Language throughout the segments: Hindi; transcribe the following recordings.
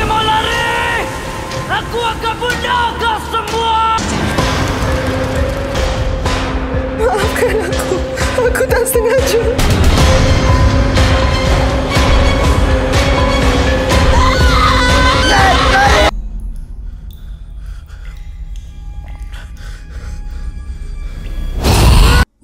mau lari! Aku akan bunuh kau semua! Maafkan aku. Aku tak sengaja.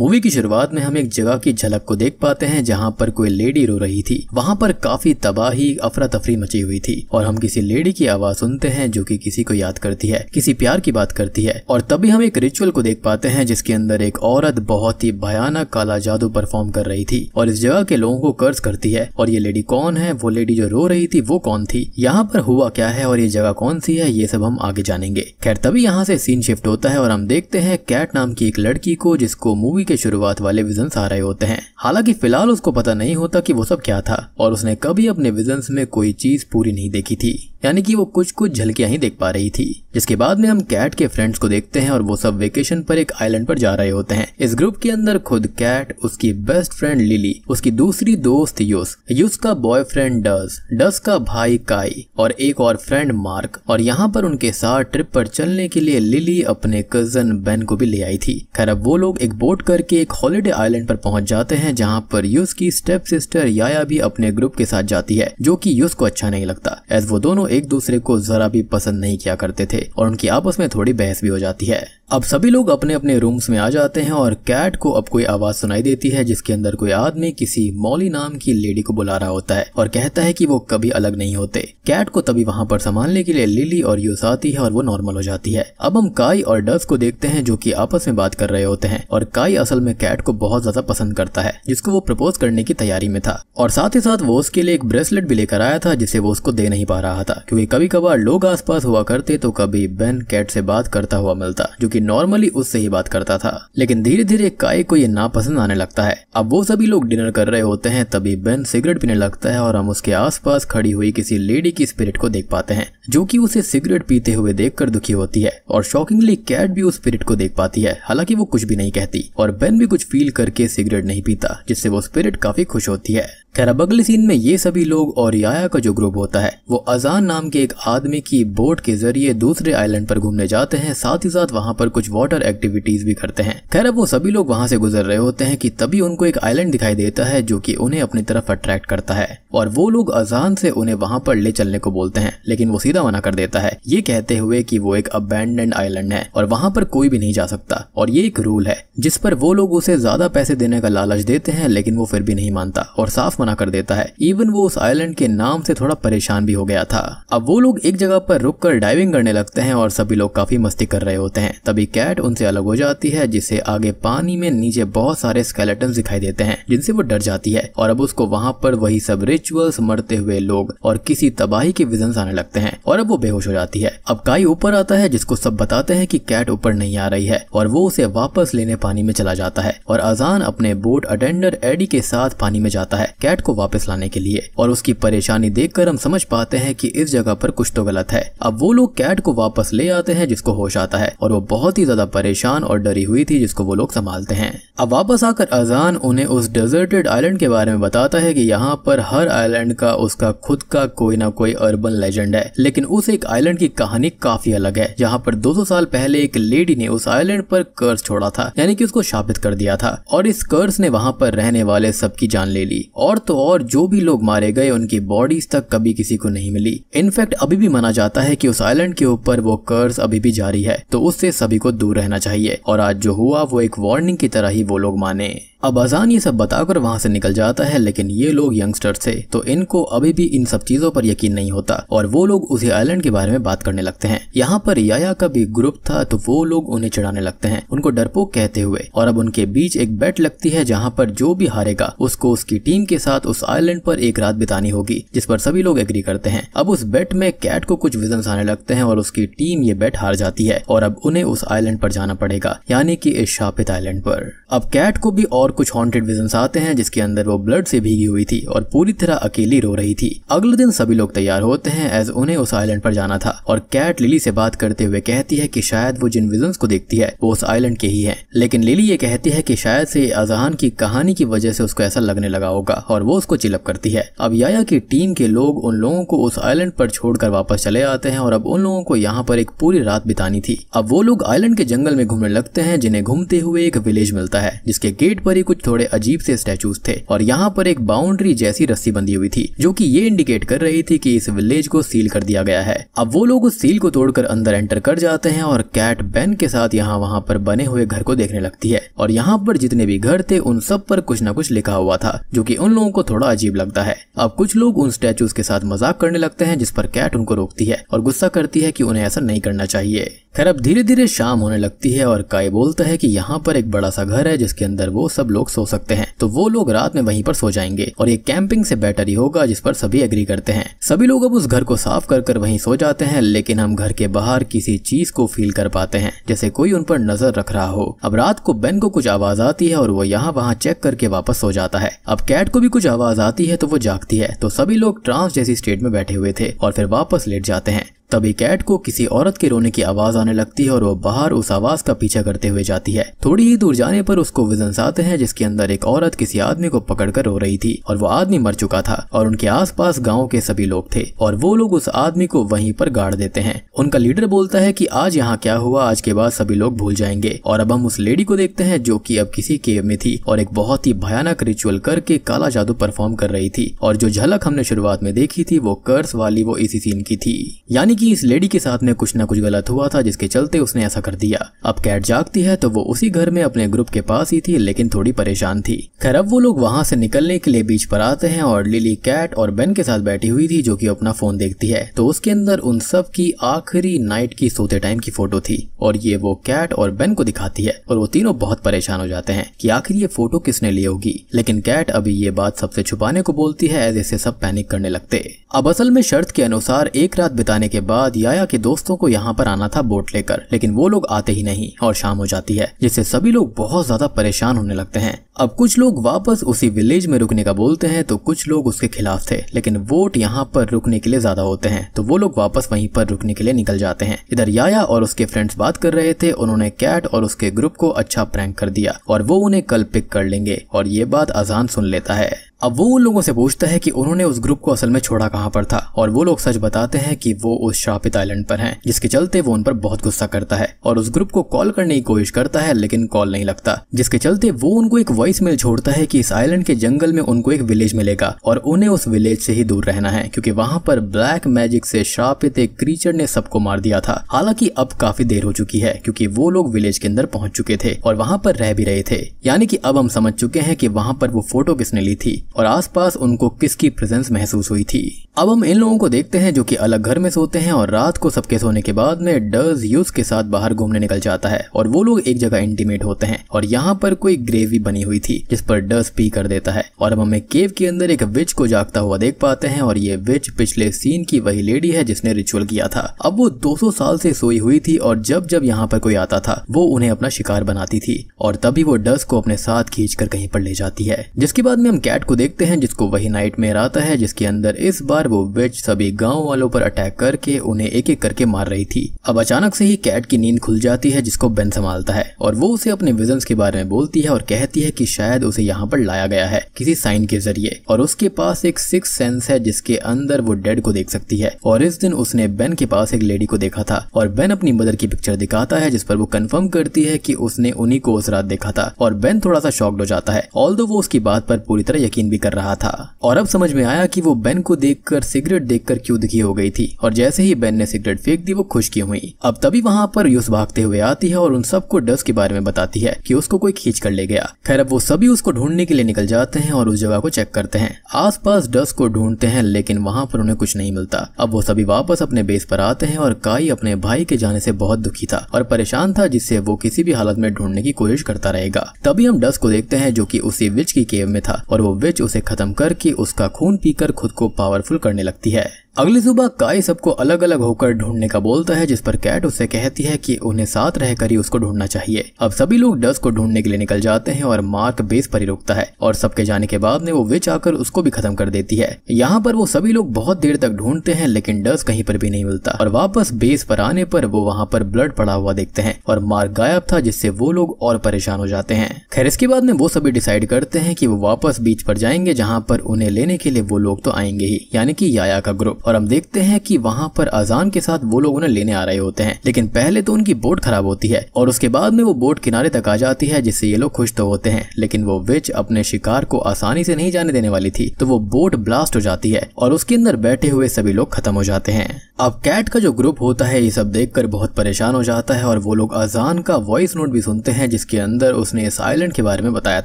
Movie की शुरुआत में हम एक जगह की झलक को देख पाते हैं जहाँ पर कोई लेडी रो रही थी वहाँ पर काफी तबाही अफरा तफरी मची हुई थी और हम किसी लेडी की आवाज सुनते हैं जो कि किसी को याद करती है किसी प्यार की बात करती है और तभी हम एक रिचुअल को देख पाते हैं जिसके अंदर एक औरत बहुत ही भयानक काला जादू परफॉर्म कर रही थी और इस जगह के लोगों को कर्ज करती है और ये लेडी कौन है वो लेडी जो रो रही थी वो कौन थी यहाँ पर हुआ क्या है और ये जगह कौन सी है ये सब हम आगे जानेंगे खैर तभी यहाँ से सीन शिफ्ट होता है और हम देखते हैं कैट नाम की एक लड़की को जिसको मूवी के शुरुआत वाले विजन आ रहे होते हैं हालांकि फिलहाल उसको पता नहीं होता कि वो सब क्या था और उसने कभी अपने विजन में कोई चीज पूरी नहीं देखी थी यानी कि वो कुछ कुछ झलकियां ही देख पा रही थी जिसके बाद में हम कैट के फ्रेंड्स को देखते हैं और वो सब वेकेशन पर एक आइलैंड पर जा रहे होते हैं इस ग्रुप के अंदर खुद कैट उसकी बेस्ट फ्रेंड लिली उसकी दूसरी दोस्त यूस यूस का बॉयफ्रेंड डस डस का भाई काई और एक और फ्रेंड मार्क और यहाँ पर उनके साथ ट्रिप पर चलने के लिए लिली अपने कजन बेन को भी ले आई थी खैर अब वो लोग एक बोट करके एक हॉलीडे आइलैंड पर पहुंच जाते हैं जहाँ पर यूस की स्टेप सिस्टर याया भी अपने ग्रुप के साथ जाती है जो कि यूस को अच्छा नहीं लगता एज वो दोनों एक दूसरे को जरा भी पसंद नहीं किया करते थे और उनकी आपस में थोड़ी बहस भी हो जाती है अब सभी लोग अपने अपने रूम्स में आ जाते हैं और कैट को अब कोई आवाज सुनाई देती है जिसके अंदर कोई आदमी किसी मौली नाम की लेडी को बुला रहा होता है और कहता है कि वो कभी अलग नहीं होते कैट को तभी वहां पर संभालने के लिए लिली और यूस आती है और वो नॉर्मल हो जाती है अब हम काई और डस को देखते हैं जो की आपस में बात कर रहे होते हैं और काई असल में कैट को बहुत ज्यादा पसंद करता है जिसको वो प्रपोज करने की तैयारी में था और साथ ही साथ वो उसके लिए एक ब्रेसलेट भी लेकर आया था जिसे वो उसको दे नहीं पा रहा था क्योंकि कभी कभार लोग आसपास हुआ करते तो कभी कभी बेन कैट से बात करता हुआ मिलता जो कि नॉर्मली उससे ही बात करता था लेकिन धीरे धीरे काय को ये नापसंद आने लगता है अब वो सभी लोग डिनर कर रहे होते हैं तभी बेन सिगरेट पीने लगता है और हम उसके आसपास खड़ी हुई किसी लेडी की स्पिरिट को देख पाते हैं जो कि उसे सिगरेट पीते हुए देखकर दुखी होती है और शॉकिंगली कैट भी उस स्पिरिट को देख पाती है हालांकि वो कुछ भी नहीं कहती और बेन भी कुछ फील करके सिगरेट नहीं पीता जिससे वो स्पिरिट काफी खुश होती है खैर अब अगले सीन में ये सभी लोग और याया का जो ग्रुप होता है वो अजान नाम के एक आदमी की बोट के जरिए दूसरे दूसरे आइलैंड पर घूमने जाते हैं साथ ही साथ वहाँ पर कुछ वाटर एक्टिविटीज भी करते हैं खैर अब वो सभी लोग वहाँ से गुजर रहे होते हैं कि तभी उनको एक आइलैंड दिखाई देता है जो कि उन्हें अपनी तरफ अट्रैक्ट करता है और वो लोग अजान से उन्हें वहाँ पर ले चलने को बोलते हैं लेकिन वो सीधा मना कर देता है ये कहते हुए की वो एक अबैंडेंड आइलैंड है और वहाँ पर कोई भी नहीं जा सकता और ये एक रूल है जिस पर वो लोग उसे ज्यादा पैसे देने का लालच देते हैं लेकिन वो फिर भी नहीं मानता और साफ मना कर देता है इवन वो उस आइलैंड के नाम से थोड़ा परेशान भी हो गया था अब वो लोग एक जगह पर रुक कर डाइविंग करने लगते लगते हैं और सभी लोग काफ़ी मस्ती कर रहे होते हैं तभी कैट उनसे अलग हो जाती है जिसे आगे पानी में नीचे बहुत सारे स्केलेटन दिखाई देते हैं जिनसे वो डर जाती है और अब उसको वहाँ पर वही सब रिचुअल्स मरते हुए लोग और किसी तबाही के विजन आने लगते हैं और अब वो बेहोश हो जाती है अब काई ऊपर आता है जिसको सब बताते हैं की कैट ऊपर नहीं आ रही है और वो उसे वापस लेने पानी में चला जाता है और अजान अपने बोट अटेंडर एडी के साथ पानी में जाता है कैट को वापस लाने के लिए और उसकी परेशानी देखकर हम समझ पाते हैं कि इस जगह पर कुछ तो गलत है अब वो लोग कैट को वापस ले आते हैं जिसको होश आता है और वो बहुत ही ज्यादा परेशान और डरी हुई थी जिसको वो लोग संभालते हैं अब वापस आकर अजान उन्हें उस डेजर्टेड आइलैंड के बारे में बताता है कि यहाँ पर हर आइलैंड का उसका खुद का कोई ना कोई अर्बन लेजेंड है लेकिन उस एक आइलैंड की कहानी काफी अलग है जहाँ पर 200 साल पहले एक लेडी ने उस आइलैंड पर कर्ज छोड़ा था यानी कि उसको शापित कर दिया था और इस कर्ज ने वहाँ पर रहने वाले सबकी जान ले ली और तो और जो भी लोग मारे गए उनकी बॉडीज तक कभी किसी को नहीं मिली इनफैक्ट अभी भी माना जाता है की उस आइलैंड के ऊपर पर वो कर्ज अभी भी जारी है तो उससे सभी को दूर रहना चाहिए और आज जो हुआ वो एक वार्निंग की तरह ही वो लोग माने अब अजान ये सब बताकर वहाँ से निकल जाता है लेकिन ये लोग यंगस्टर्स थे तो इनको अभी भी इन सब चीजों पर यकीन नहीं होता और वो लोग उसी आइलैंड के बारे में बात करने लगते हैं यहाँ पर याया का भी ग्रुप था तो वो लोग उन्हें चढ़ाने लगते हैं उनको डरपोक कहते हुए और अब उनके बीच एक बेट लगती है जहाँ पर जो भी हारेगा उसको उसकी टीम के साथ उस आइलैंड पर एक रात बितानी होगी जिस पर सभी लोग एग्री करते हैं अब उस बेट में कैट को कुछ विजन आने लगते हैं और उसके की टीम ये बेट हार जाती है और अब उन्हें उस आइलैंड पर जाना पड़ेगा यानी कि इस शापित आइलैंड पर अब कैट को भी और कुछ हॉन्टेड विजन आते हैं जिसके अंदर वो ब्लड से भीगी हुई थी और पूरी तरह अकेली रो रही थी अगले दिन सभी लोग तैयार होते हैं एज उन्हें उस आइलैंड पर जाना था और कैट लिली से बात करते हुए कहती है कि शायद वो जिन विजन को देखती है वो उस आइलैंड के ही है लेकिन लिली ये कहती है कि शायद से अजहान की कहानी की वजह से उसको ऐसा लगने लगा होगा और वो उसको चिलअप करती है अब याया की टीम के लोग उन लोगों को उस आइलैंड पर छोड़कर वापस चले आते हैं और अब उन लोगों को यहाँ पर एक पूरी रात बितानी थी अब वो लोग आइलैंड के जंगल में घूमने लगते हैं जिन्हें घूमते हुए एक विलेज मिलता है जिसके गेट पर ही कुछ थोड़े अजीब से स्टैचूज थे और यहाँ पर एक बाउंड्री जैसी रस्सी बंधी हुई थी जो की ये इंडिकेट कर रही थी की इस विलेज को सील कर दिया गया है अब वो लोग उस सील को तोड़कर अंदर एंटर कर जाते हैं और कैट बेन के साथ यहाँ वहाँ पर बने हुए घर को देखने लगती है और यहाँ पर जितने भी घर थे उन सब पर कुछ न कुछ लिखा हुआ था जो कि उन लोगों को थोड़ा अजीब लगता है अब कुछ लोग उन स्टैचूज के साथ मजाक करने लगते हैं जिस पर कैट उनको रोकती है और गुस्सा करती है कि उन्हें उन्हें ऐसा नहीं करना चाहिए खैर अब धीरे धीरे शाम होने लगती है और काय बोलता है कि यहाँ पर एक बड़ा सा घर है जिसके अंदर वो सब लोग सो सकते हैं तो वो लोग रात में वहीं पर सो जाएंगे और ये कैंपिंग से बेटर ही होगा जिस पर सभी एग्री करते हैं सभी लोग अब उस घर को साफ कर कर वहीं सो जाते हैं लेकिन हम घर के बाहर किसी चीज को फील कर पाते हैं जैसे कोई उन पर नजर रख रहा हो अब रात को बेन को कुछ आवाज आती है और वो यहाँ वहाँ चेक करके वापस सो जाता है अब कैट को भी कुछ आवाज आती है तो वो जागती है तो सभी लोग ट्रांस जैसी स्टेट में बैठे हुए थे और फिर वापस लेट जाते हैं तभी कैट को किसी औरत के रोने की आवाज आने लगती है और वो बाहर उस आवाज का पीछा करते हुए जाती है थोड़ी ही दूर जाने पर उसको विजन आते हैं जिसके अंदर एक औरत किसी आदमी को पकड़कर रो रही थी और वो आदमी मर चुका था और उनके आसपास गांव के सभी लोग थे और वो लोग उस आदमी को वहीं पर गाड़ देते हैं उनका लीडर बोलता है की आज यहाँ क्या हुआ आज के बाद सभी लोग भूल जाएंगे और अब हम उस लेडी को देखते हैं जो की अब किसी केव में थी और एक बहुत ही भयानक रिचुअल करके काला जादू परफॉर्म कर रही थी और जो झलक हमने शुरुआत में देखी थी वो कर्स वाली वो इसी सीन की थी यानी कि इस लेडी के साथ में कुछ ना कुछ गलत हुआ था जिसके चलते उसने ऐसा कर दिया अब कैट जागती है तो वो उसी घर में अपने ग्रुप के पास ही थी लेकिन थोड़ी परेशान थी खैर अब वो लोग वहाँ से निकलने के लिए बीच पर आते हैं और लिली कैट और बेन के साथ बैठी हुई थी जो की अपना फोन देखती है तो उसके अंदर उन सब की आखिरी नाइट की सोते टाइम की फोटो थी और ये वो कैट और बेन को दिखाती है और वो तीनों बहुत परेशान हो जाते हैं की आखिर ये फोटो किसने ली होगी लेकिन कैट अभी ये बात सबसे छुपाने को बोलती है ऐसे सब पैनिक करने लगते अब असल में शर्त के अनुसार एक रात बिताने के बाद याया के दोस्तों को यहाँ पर आना था बोट लेकर लेकिन वो लोग आते ही नहीं और शाम हो जाती है जिससे सभी लोग बहुत ज्यादा परेशान होने लगते हैं अब कुछ लोग वापस उसी विलेज में रुकने का बोलते हैं तो कुछ लोग उसके खिलाफ थे लेकिन वोट यहाँ पर रुकने के लिए ज्यादा होते हैं तो वो लोग वापस वहीं पर रुकने के लिए निकल जाते हैं इधर याया और उसके फ्रेंड्स बात कर रहे थे उन्होंने कैट और उसके ग्रुप को अच्छा प्रैंक कर दिया और वो उन्हें कल पिक कर लेंगे और ये बात अजान सुन लेता है अब वो उन लोगों से पूछता है कि उन्होंने उस ग्रुप को असल में छोड़ा कहाँ पर था और वो लोग सच बताते हैं कि वो उस शापित आइलैंड पर हैं जिसके चलते वो उन पर बहुत गुस्सा करता है और उस ग्रुप को कॉल करने की कोशिश करता है लेकिन कॉल नहीं लगता जिसके चलते वो उनको एक वॉइस मेल छोड़ता है की इस आइलैंड के जंगल में उनको एक विलेज मिलेगा और उन्हें उस विलेज से ही दूर रहना है क्योंकि वहां पर ब्लैक मैजिक से शापित एक क्रीचर ने सबको मार दिया था हालांकि अब काफी देर हो चुकी है क्योंकि वो लोग विलेज के अंदर पहुंच चुके थे और वहां पर रह भी रहे थे यानी कि अब हम समझ चुके हैं कि वहां पर वो फोटो किसने ली थी और आसपास उनको किसकी प्रेजेंस महसूस हुई थी अब हम इन लोगों को देखते हैं जो कि अलग घर में सोते हैं और रात को सबके सोने के बाद में डर्ज यूज के साथ बाहर घूमने निकल जाता है और वो लोग एक जगह इंटीमेट होते हैं और यहाँ पर कोई ग्रेवी बनी हुई थी जिस पर डर्ज पी कर देता है और अब हमें केव के अंदर एक विच को जागता हुआ देख पाते हैं और ये विच पिछले सीन की वही लेडी है जिसने रिचुअल किया था अब वो दो साल से सोई हुई थी और जब जब यहाँ पर कोई आता था वो उन्हें अपना शिकार बनाती थी और तभी वो डर्स को अपने साथ खींच कर कहीं पर ले जाती है जिसके बाद में हम कैट को देखते हैं जिसको वही नाइट मेयर आता है जिसके अंदर इस बार वो विच सभी गाँव वालों पर अटैक करके उन्हें एक एक करके मार रही थी अब अचानक से ही कैट की नींद खुल जाती है जिसको बेन संभालता है और वो उसे अपने विजन के बारे में बोलती है और कहती है की शायद उसे यहाँ पर लाया गया है किसी साइन के जरिए और उसके पास एक सिक्स सेंस है जिसके अंदर वो डेड को देख सकती है और इस दिन उसने बेन के पास एक लेडी को देखा था और बेन अपनी मदर की पिक्चर दिखाता है जिस पर वो कंफर्म करती है कि उसने उन्हीं को उस रात देखा था और बेन थोड़ा सा शॉक्ड हो जाता है ऑल वो उसकी बात पर पूरी तरह यकीन एक्टिंग भी कर रहा था और अब समझ में आया कि वो बेन को देखकर सिगरेट देखकर क्यों दुखी हो गई थी और जैसे ही बेन ने सिगरेट फेंक दी वो खुश क्यों हुई अब तभी वहाँ पर यूस भागते हुए आती है और उन सबको डस के बारे में बताती है की उसको कोई खींच कर ले गया खैर अब वो सभी उसको ढूंढने के लिए निकल जाते हैं और उस जगह को चेक करते हैं आसपास डस को ढूंढते हैं लेकिन वहाँ पर उन्हें कुछ नहीं मिलता अब वो सभी वापस अपने बेस पर आते हैं और काई अपने भाई के जाने से बहुत दुखी था और परेशान था जिससे वो किसी भी हालत में ढूंढने की कोशिश करता रहेगा तभी हम डस को देखते हैं जो कि उसी विच की केव में था और वो विच सच उसे खत्म करके उसका खून पीकर खुद को पावरफुल करने लगती है अगली सुबह काई सबको अलग अलग होकर ढूंढने का बोलता है जिस पर कैट उसे कहती है कि उन्हें साथ रहकर ही उसको ढूंढना चाहिए अब सभी लोग डस को ढूंढने के लिए निकल जाते हैं और मार्क बेस पर ही रुकता है और सबके जाने के बाद में वो विच आकर उसको भी खत्म कर देती है यहाँ पर वो सभी लोग बहुत देर तक ढूंढते हैं लेकिन डस कहीं पर भी नहीं मिलता और वापस बेस पर आने पर वो वहाँ पर ब्लड पड़ा हुआ देखते हैं और मार्क गायब था जिससे वो लोग और परेशान हो जाते हैं खैर इसके बाद में वो सभी डिसाइड करते हैं की वो वापस बीच पर जाएंगे जहाँ पर उन्हें लेने के लिए वो लोग तो आएंगे ही यानी कि याया का ग्रुप और हम देखते हैं कि वहाँ पर अजान के साथ वो लोग उन्हें लेने आ रहे होते हैं लेकिन पहले तो उनकी बोट खराब होती है और उसके बाद में वो बोट किनारे तक आ जाती है जिससे ये लोग खुश तो होते हैं लेकिन वो विच अपने शिकार को आसानी से नहीं जाने देने वाली थी तो वो बोट ब्लास्ट हो जाती है और उसके अंदर बैठे हुए सभी लोग खत्म हो जाते हैं अब कैट का जो ग्रुप होता है ये सब देख बहुत परेशान हो जाता है और वो लोग अजान का वॉइस नोट भी सुनते हैं जिसके अंदर उसने इस आइलैंड के बारे में बताया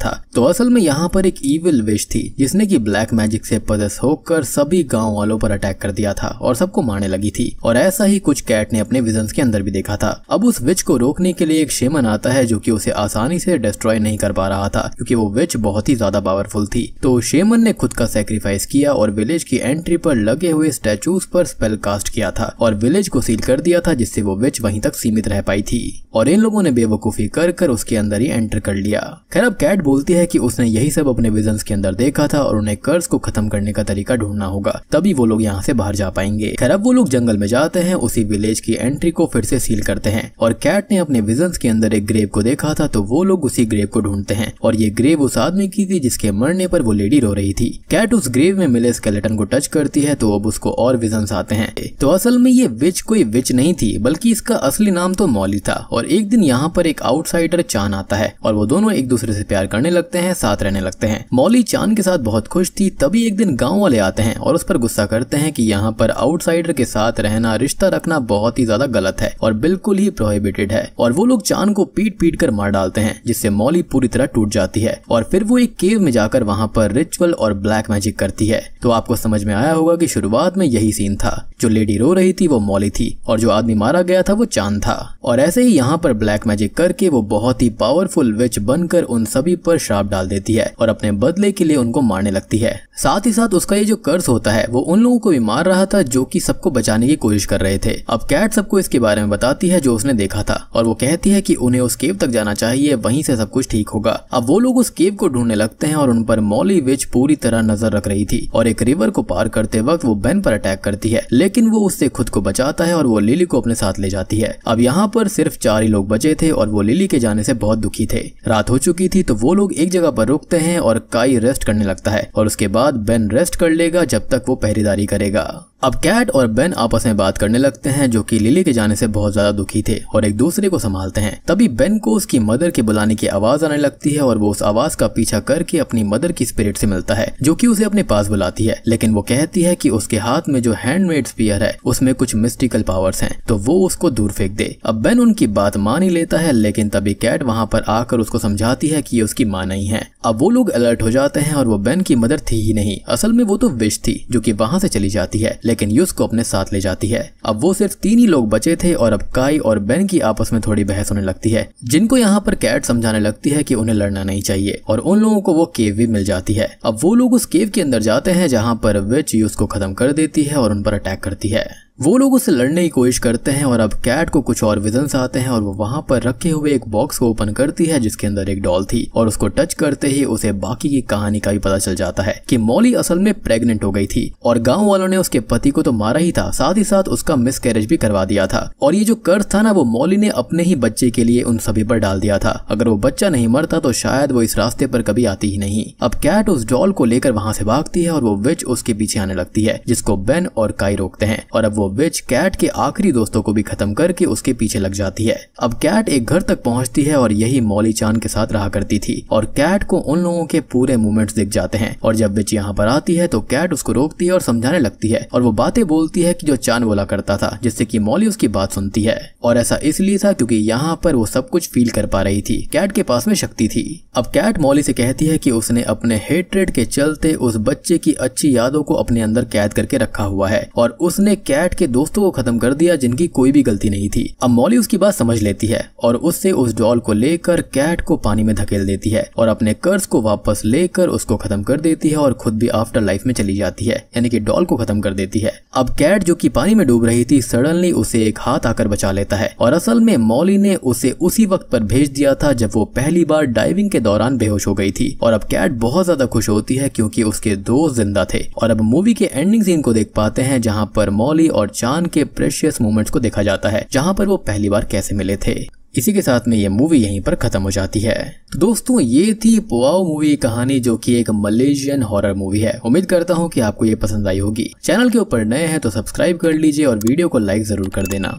था तो असल में यहाँ पर एक ईविल विश थी जिसने की ब्लैक मैजिक से पदस होकर सभी गांव वालों पर अटैक कर दिया था और सबको मारने लगी थी और ऐसा ही कुछ कैट ने अपने विजन्स के अंदर भी देखा था अब उस विच को रोकने के लिए एक शेमन आता है जो की उसे आसानी से डिस्ट्रॉय नहीं कर पा रहा था क्यूँकी वो विच बहुत ही ज्यादा पावरफुल थी तो शेमन ने खुद का सेक्रीफाइस किया और विलेज की एंट्री पर लगे हुए स्टेचूज पर स्पेल कास्ट किया था और विलेज को सील कर दिया था जिससे वो विच वहीं तक सीमित रह पाई थी और इन लोगों ने बेवकूफी कर कर उसके अंदर ही एंटर कर लिया खैर अब कैट बोलती है कि उसने यही सब अपने विजन्स के अंदर देखा था और उन्हें कर्ज को खत्म करने का तरीका ढूंढना होगा तभी वो लोग यहाँ से बाहर जा पाएंगे खैर अब वो लोग जंगल में जाते हैं उसी विलेज की एंट्री को फिर से सील करते हैं और कैट ने अपने विजन के अंदर एक ग्रेव को देखा था तो वो लोग उसी ग्रेव को ढूंढते हैं और ये ग्रेव उस आदमी की थी जिसके मरने पर वो लेडी रो रही थी कैट उस ग्रेव में मिले स्केलेटन को टच करती है तो अब उसको और विजन आते हैं तो असल में ये विच कोई विच नहीं थी बल्कि इसका असली नाम तो मौली था और एक दिन यहाँ पर एक आउटसाइडर चान आता है और वो दोनों एक दूसरे से प्यार करने लगते हैं साथ रहने लगते हैं मौली चान इंसान के साथ बहुत खुश थी तभी एक दिन गांव वाले आते हैं और उस पर गुस्सा करते हैं कि यहाँ पर आउटसाइडर के साथ रहना रिश्ता रखना बहुत ही ज्यादा गलत है और बिल्कुल ही प्रोहिबिटेड है और वो लोग चांद को पीट पीट कर मार डालते हैं जिससे मौली पूरी तरह टूट जाती है और फिर वो एक केव में जाकर वहाँ पर रिचुअल और ब्लैक मैजिक करती है तो आपको समझ में आया होगा की शुरुआत में यही सीन था जो लेडी रो रही थी वो मौली थी और जो आदमी मारा गया था वो चांद था और ऐसे ही यहाँ पर ब्लैक मैजिक करके वो बहुत ही पावरफुल विच बनकर उन सभी पर श्राप डाल देती है और अपने बदले के लिए उनको मारने लगती है साथ ही साथ उसका ये जो कर्ज होता है वो उन लोगों को भी मार रहा था जो कि सबको बचाने की कोशिश कर रहे थे अब कैट सबको इसके बारे में बताती है जो उसने देखा था और वो कहती है कि उन्हें उस केव तक जाना चाहिए वहीं से सब कुछ ठीक होगा अब वो लोग उस केव को ढूंढने लगते हैं और उन पर मौली विच पूरी तरह नजर रख रही थी और एक रिवर को पार करते वक्त वो बेन पर अटैक करती है लेकिन वो उससे खुद को बचाता है और वो लिली को अपने साथ ले जाती है अब यहाँ पर सिर्फ चार ही लोग बचे थे और वो लिली के जाने से बहुत दुखी थे रात हो चुकी थी तो वो लोग एक जगह पर रुकते हैं और काई रेस्ट रेस्ट करने लगता है और उसके बाद बेन रेस्ट कर लेगा जब तक वो पहरेदारी करेगा अब कैट और बेन आपस में बात करने लगते हैं जो कि लिली के जाने से बहुत ज्यादा दुखी थे और एक दूसरे को संभालते हैं तभी बेन को उसकी मदर के बुलाने की आवाज आने लगती है और वो उस आवाज का पीछा करके अपनी मदर की स्पिरिट से मिलता है जो कि उसे अपने पास बुलाती है लेकिन वो कहती है कि उसके हाथ में जो हैंडमेड स्पीयर है उसमें कुछ मिस्टिकल पावर्स हैं तो वो उसको दूर फेंक दे अब बेन उनकी बात मान ही लेता है लेकिन तभी कैट वहां पर आकर उसको समझाती है की ये उसकी माँ नहीं है अब वो लोग अलर्ट हो जाते हैं और वो बेन की मदर थी ही नहीं असल में वो तो विश थी जो की वहां से चली जाती है लेकिन यूस को अपने साथ ले जाती है अब वो सिर्फ तीन ही लोग बचे थे और अब काई और बेन की आपस में थोड़ी बहस होने लगती है जिनको यहाँ पर कैट समझाने लगती है की उन्हें लड़ना नहीं चाहिए और उन लोगों को वो केव भी मिल जाती है अब वो लोग उस केव के अंदर जाते हैं जहाँ पर विच यूस को खत्म कर देती है और उन पर अटैक करती है वो लोग उसे लड़ने की कोशिश करते हैं और अब कैट को कुछ और विजन आते हैं और वो वहां पर रखे हुए एक बॉक्स को ओपन करती है जिसके अंदर एक डॉल थी और उसको टच करते ही उसे बाकी की कहानी का भी पता चल जाता है कि मॉली असल में प्रेग्नेंट हो गई थी और गांव वालों ने उसके पति को तो मारा ही था साथ ही साथ उसका मिस भी करवा दिया था और ये जो कर्ज था ना वो मौली ने अपने ही बच्चे के लिए उन सभी पर डाल दिया था अगर वो बच्चा नहीं मरता तो शायद वो इस रास्ते पर कभी आती ही नहीं अब कैट उस डॉल को लेकर वहां से भागती है और वो विच उसके पीछे आने लगती है जिसको बेन और काई रोकते हैं और अब वो विच कैट के आखिरी दोस्तों को भी खत्म करके उसके पीछे लग जाती है अब कैट एक घर तक पहुंचती है और यही मौली चांद के साथ रहा करती थी और कैट को उन लोगों के पूरे मूवमेंट्स दिख जाते हैं और जब विच यहाँ पर आती है तो कैट उसको रोकती है और समझाने लगती है और वो बातें बोलती है की जो चांद बोला करता था जिससे की मौली उसकी बात सुनती है और ऐसा इसलिए था क्योंकि यहाँ पर वो सब कुछ फील कर पा रही थी कैट के पास में शक्ति थी अब कैट मौली से कहती है कि उसने अपने हेट्रेड के चलते उस बच्चे की अच्छी यादों को अपने अंदर कैद करके रखा हुआ है और उसने कैट बैठ के दोस्तों को खत्म कर दिया जिनकी कोई भी गलती नहीं थी अब मॉली उसकी बात समझ लेती है और उससे उस डॉल को लेकर कैट को पानी में धकेल देती है और अपने कर्ज को वापस लेकर उसको खत्म कर देती है और खुद भी आफ्टर लाइफ में चली जाती है यानी कि डॉल को खत्म कर देती है अब कैट जो कि पानी में डूब रही थी सडनली उसे एक हाथ आकर बचा लेता है और असल में मौली ने उसे उसी वक्त पर भेज दिया था जब वो पहली बार डाइविंग के दौरान बेहोश हो गई थी और अब कैट बहुत ज्यादा खुश होती है क्योंकि उसके दोस्त जिंदा थे और अब मूवी के एंडिंग सीन को देख पाते हैं जहाँ पर मौली और चांद के प्रेशियस मोमेंट्स को देखा जाता है जहाँ पर वो पहली बार कैसे मिले थे इसी के साथ में ये मूवी यहीं पर खत्म हो जाती है तो दोस्तों ये थी पुआओ मूवी कहानी जो कि एक मलेशियन हॉरर मूवी है उम्मीद करता हूँ कि आपको ये पसंद आई होगी चैनल के ऊपर नए हैं तो सब्सक्राइब कर लीजिए और वीडियो को लाइक जरूर कर देना